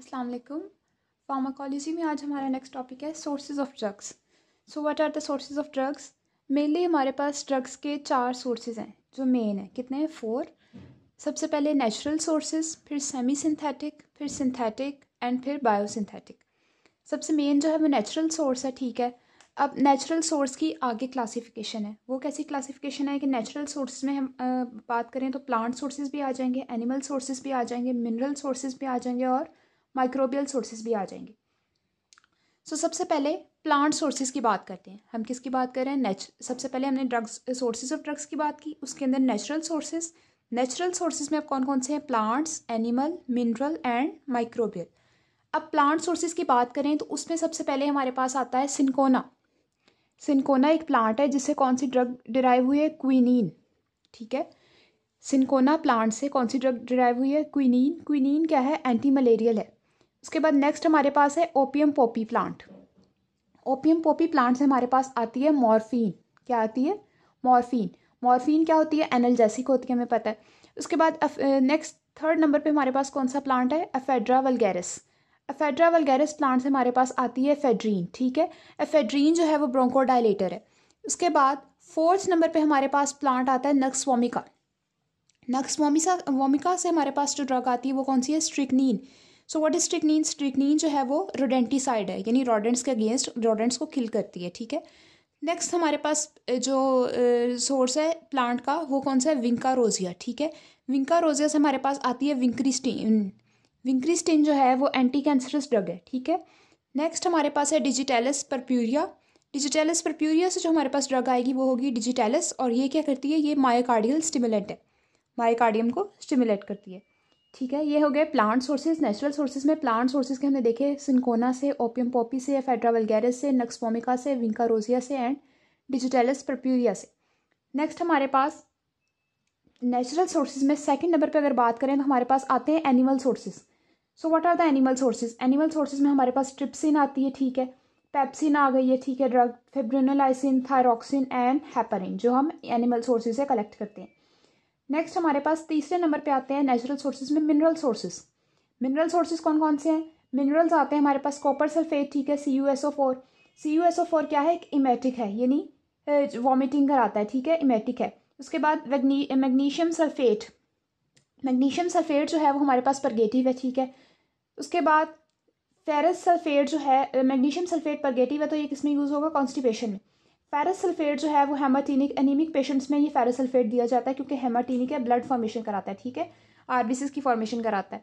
अस्सलाम वालेकुम फार्माकोलॉजी में आज हमारा नेक्स्ट टॉपिक है sources of drugs so what are the sources of drugs mainly हमारे पास ड्रग्स के चार सोर्सेज हैं जो मेन है कितने हैं फोर सबसे पहले नेचुरल सोर्सेज फिर सेमी सिंथेटिक फिर सिंथेटिक एंड फिर बायोसिंथेटिक सबसे मेन जो है वो नेचुरल सोर्स है ठीक है अब नेचुरल सोर्स की आगे क्लासिफिकेशन है वो कैसी क्लासिफिकेशन है कि नेचुरल सोर्स में हम आ, बात करें तो प्लांट सोर्सेज भी आ जाएंगे एनिमल सोर्सेज भी आ जाएंगे मिनरल सोर्सेज भी आ जाएंगे और माइक्रोबियल सोर्सेज भी आ जाएंगे सो so, सबसे पहले प्लांट सोर्सेज की बात करते हैं हम किसकी बात कर रहे हैं नेच सबसे पहले हमने ड्रग्स सोर्सेज ऑफ ड्रग्स की बात की उसके अंदर नेचुरल सोर्सेज नेचुरल सोर्सेज में अब कौन कौन से हैं plants animal mineral and microbial अब प्लांट सोर्सेज की बात करें तो उसमें सबसे पहले हमारे पास आता है सिंकोना सिंकोना एक प्लांट है जिससे कौन सी ड्रग डिराइव हुई है क्विनिन ठीक है सिंकोना प्लांट से कौन सी ड्रग डिराइव हुई है क्विनीन क्विनिन क्या है एंटी मलेरियल है उसके बाद नेक्स्ट हमारे पास है opium poppy plant opium poppy plant से हमारे पास आती है मॉर्फीन क्या आती है मॉर्फीन मॉर्फीन क्या होती है को होती है हमें पता है उसके बाद नेक्स्ट थर्ड नंबर पे हमारे पास कौन सा प्लांट है ephedra vulgaris ephedra vulgaris plant से हमारे पास आती है एफेड्रीन ठीक है एफेड्रीन जो है वो ब्रोंकोडाइलेटर है उसके बाद फोर्थ नंबर पे हमारे पास प्लांट आता है नक्स वोमिका नक्स वोमिसा वोमिका से हमारे पास जो ड्रग आती है वो कौन सी है स्ट्रिकनिन सो व्हाट इज स्ट्रिकनिन स्ट्रिकनिन जो है वो रोडेंटिसाइड है यानी रोडेंट्स के अगेंस्ट रोडेंट्स को किल करती है ठीक है नेक्स्ट हमारे पास जो सोर्स है प्लांट का वो कौन सा है विंका रोजिया ठीक है विंका रोजिया से हमारे पास आती है विंक्रिस्टीन विंक्रिस्टीन जो है वो एंटी कैंसरस ड्रग है ठीक है नेक्स्ट हमारे पास है डिजिटेलस परप्यूरिया डिजिटेलस परप्यूरिया से जो हमारे पास ड्रग आएगी वो होगी डिजिटेलस और ये क्या करती है ये मायोकार्डियल स्टिमुलेंट है मायोकार्डियम को स्टिमुलेट करती है ठीक है ये हो गए प्लांट सोर्सेज नेचुरल सोर्सेज में प्लांट सोर्सेज के हमने देखे सिंकोना से ओपियम पॉपी से फेड्रा वलगैरस से नक्सपोमिका से विंका रोजिया से एंड डिजिटेलस प्रप्यूरिया से नेक्स्ट हमारे पास नेचुरल सोर्सेज में सेकंड नंबर पे अगर बात करें तो हमारे पास आते हैं animal sources so what are the animal sources animal sources में हमारे पास ट्रिप्सिन आती है ठीक है पेप्सिन आ गई है ठीक है drug fibrinolysin thyroxine and heparin जो हम एनिमल सोर्सेज से कलेक्ट करते हैं नेक्स्ट हमारे पास तीसरे नंबर पे आते हैं नेचुरल सोर्सेज में मिनरल सोर्सेज मिनरल सोर्सेज कौन कौन से हैं मिनरल्स आते हैं हमारे पास कॉपर सल्फेट ठीक है C U S O four C U S O four क्या है एक इमेटिक है यानी वॉमिटिंग कराता है ठीक है इमेटिक है उसके बाद मैग्नीशियम सल्फेट मैग्नीशियम सल्फेट जो है वो हमारे पास परगेटिव है ठीक है उसके बाद फेरस सल्फेट जो है मैग्नीशियम सल्फेट परगेटिव है तो ये किसमें यूज़ होगा कॉन्स्टिपेशन में फेरासल्फेट जो है वो हेमाटीनिक एनीमिक पेशेंट्स में ये फेरासल्फेट दिया जाता है क्योंकि हेमाटीनिक है ब्लड फॉर्मेशन कराता है ठीक है आर की फॉर्मेशन कराता है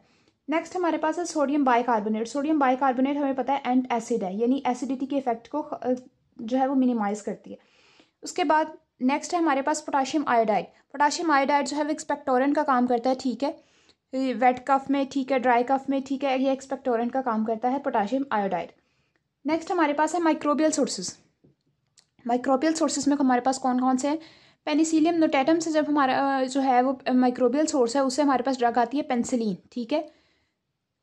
नेक्स्ट हमारे पास है सोडियम बाइकार्बोनेट सोडियम बाइकार्बोनेट हमें पता है एंड एसिड है यानी एसिडिटी के इफेक्ट को जो है वो मिनिमाइज करती है उसके बाद नेक्स्ट है हमारे पास पोटाशियम आयोडाइड पोटाशियम आयोडाइड जो है वो एक्सपेक्टोरेंट का काम करता है ठीक है वेट कफ में ठीक है ड्राई कफ में ठीक है ये एक्सपेक्टोरेंट का काम करता है पोटाशियम आयोडाइड नेक्स्ट हमारे पास है माइक्रोबियल सोर्सेज माइक्रोबियल सोर्सेज में हमारे पास कौन कौन से हैं पेनिसिलियम नोटेटम से जब हमारा जो है वो माइक्रोबियल सोर्स है उससे हमारे पास ड्रग आती है पेंसिलीन ठीक है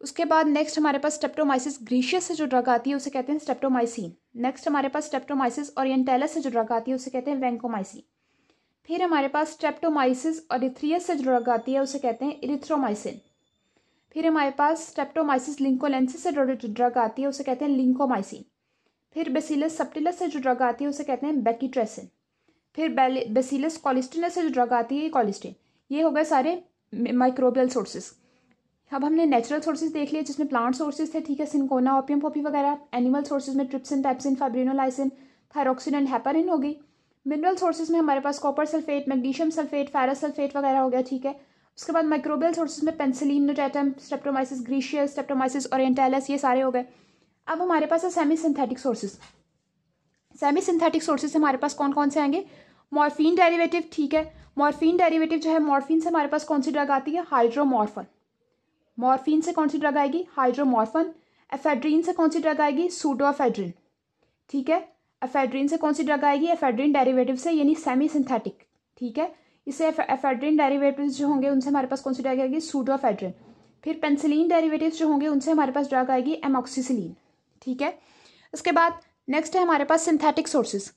उसके बाद नेक्स्ट हमारे पास स्टेप्टोमाइसिस ग्रीशियस से जो ड्रग आती है उसे कहते हैं स्टेप्टोमाइसिन नेक्स्ट हमारे पास स्टेप्टोमाइसिस और से जो ड्रग आती है उसे कहते हैं वेंकोमाइसिन फिर हमारे पास स्टेप्टोमाइसिस और से जो ड्रग आती है उसे कहते हैं इरिथ्रोमाइसिन फिर हमारे पास स्टेप्टोमाइसिस लिंकोलेंसिस से जो ड्रग आती है उसे कहते हैं लिंकोमाइसिन फिर बेसिलस सप्टिलस से जो ड्रग आती है उसे कहते हैं बेकिट्रेसिन फिर बेसिलस कॉलिस्टिनस से जो ड्रग आती है कॉलिस्टिन ये हो गए सारे माइक्रोबियल सोर्सेज अब हमने नेचुरल सोर्सेज देख लिए जिसमें प्लांट सोर्सेज थे ठीक है सिंकोना ओपियम पॉपी वगैरह एनिमल सोर्सेज में trypsin trypsin fibrinolysin thyroxine and heparin हो गई मिनरल सोर्सेज में हमारे पास copper sulphate magnesium sulphate ferrous sulphate वगैरह हो गया ठीक है उसके बाद माइक्रोबियल सोर्सेज में penicillin notatum streptomyces griseus streptomyces orientalis ये सारे हो गए अब हमारे पास है semi synthetic sources semi synthetic sources हमारे पास कौन कौन से आएंगे मॉर्फिन डेरिवेटिव ठीक है मॉर्फिन डेरिवेटिव जो है मॉर्फिन से हमारे पास कौन सी ड्रग आती है हाइड्रोमॉर्फन मॉर्फिन से कौन सी ड्रग आएगी हाइड्रोमॉर्फन एफेड्रीन से कौन सी ड्रग आएगी सूडोएफेड्रिन ठीक है एफेड्रीन से कौन सी ड्रग आएगी एफेड्रीन डेरिवेटिव से यानी सेमी सिंथेटिक ठीक है इससे एफेड्रीन डेरिवेटिव जो होंगे उनसे हमारे पास कौन सी ड्रग आएगी सूडोएफेड्रिन फिर पेंसिलीन डेरिवेटिव जो होंगे उनसे हमारे पास ड्रग आएगी एमोक्सिसिलीन ठीक है उसके बाद नेक्स्ट है हमारे पास सिंथेटिक सोर्सेज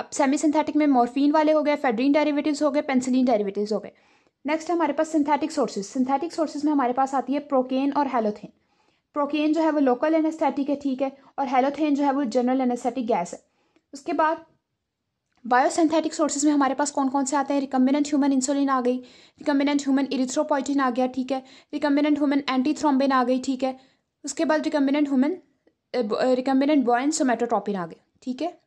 अब सेमी सिंथेटिक में मॉर्फिन वाले हो गए फेड्रीन डेरिवेटिव्स हो गए पेंसिलिन डेरिवेटिव्स हो गए नेक्स्ट है हमारे पास सिंथेटिक सोर्सेज सिंथेटिक सोर्सेज में हमारे पास आती है प्रोकेन और हेलोथेन प्रोकेन जो है वो लोकल एनेस्थेटिक है ठीक है और हेलोथेन जो है वो जनरल एनेस्थेटिक गैस है उसके बाद बायोसिंथेटिक सोर्सेज में हमारे पास कौन कौन से आते हैं रिकम्बिनेंट ह्यूमन इंसुलिन आ गई रिकम्बिनेंट ह्यूमन इरिथ्रोपोइटिन आ गया ठीक है रिकम्बिनेंट ह्यूमन एंटीथ्रोम्बिन आ गई ठीक है उसके बाद recombinant human recombinant bovine somatotropin आ गया ठीक है